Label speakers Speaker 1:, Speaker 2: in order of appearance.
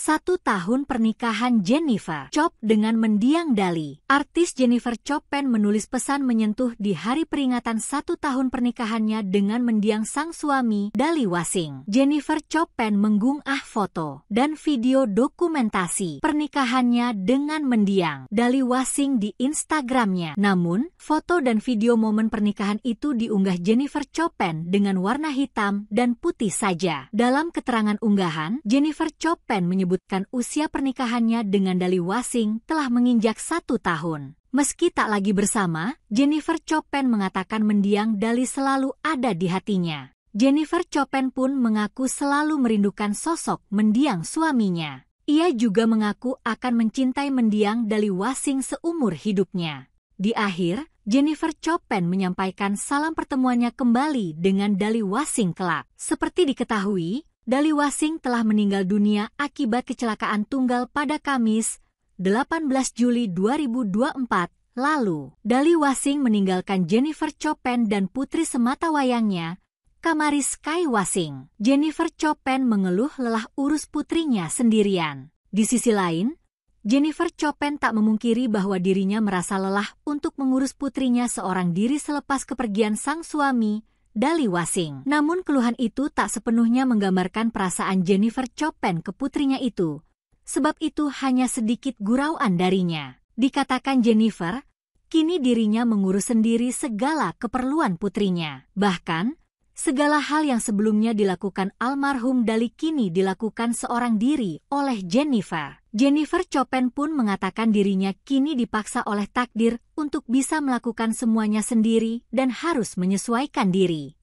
Speaker 1: Satu tahun pernikahan Jennifer Chop dengan mendiang Dali. Artis Jennifer Chopin menulis pesan menyentuh di hari peringatan satu tahun pernikahannya dengan mendiang sang suami, Dali Wasing. Jennifer Chopin mengunggah foto dan video dokumentasi pernikahannya dengan mendiang Dali Wasing di Instagramnya. Namun, foto dan video momen pernikahan itu diunggah Jennifer Chopin dengan warna hitam dan putih saja. Dalam keterangan unggahan, Jennifer Chopin menyebut menyebutkan usia pernikahannya dengan Dali Wasing telah menginjak satu tahun. Meski tak lagi bersama, Jennifer Chopin mengatakan mendiang Dali selalu ada di hatinya. Jennifer Chopin pun mengaku selalu merindukan sosok mendiang suaminya. Ia juga mengaku akan mencintai mendiang Dali Wasing seumur hidupnya. Di akhir, Jennifer Chopin menyampaikan salam pertemuannya kembali dengan Dali Wasing kelak. Seperti diketahui, Dali Wasing telah meninggal dunia akibat kecelakaan tunggal pada Kamis, 18 Juli 2024 lalu. Dali Wasing meninggalkan Jennifer Chopin dan putri semata wayangnya, Kamari Sky Wasing. Jennifer Chopin mengeluh lelah urus putrinya sendirian. Di sisi lain, Jennifer Chopin tak memungkiri bahwa dirinya merasa lelah untuk mengurus putrinya seorang diri selepas kepergian sang suami, Dali Wasing. Namun keluhan itu tak sepenuhnya menggambarkan perasaan Jennifer Chopin ke putrinya itu. Sebab itu hanya sedikit gurauan darinya. Dikatakan Jennifer, kini dirinya mengurus sendiri segala keperluan putrinya. Bahkan, Segala hal yang sebelumnya dilakukan almarhum Dali kini dilakukan seorang diri oleh Jennifer. Jennifer Chopin pun mengatakan dirinya kini dipaksa oleh takdir untuk bisa melakukan semuanya sendiri dan harus menyesuaikan diri.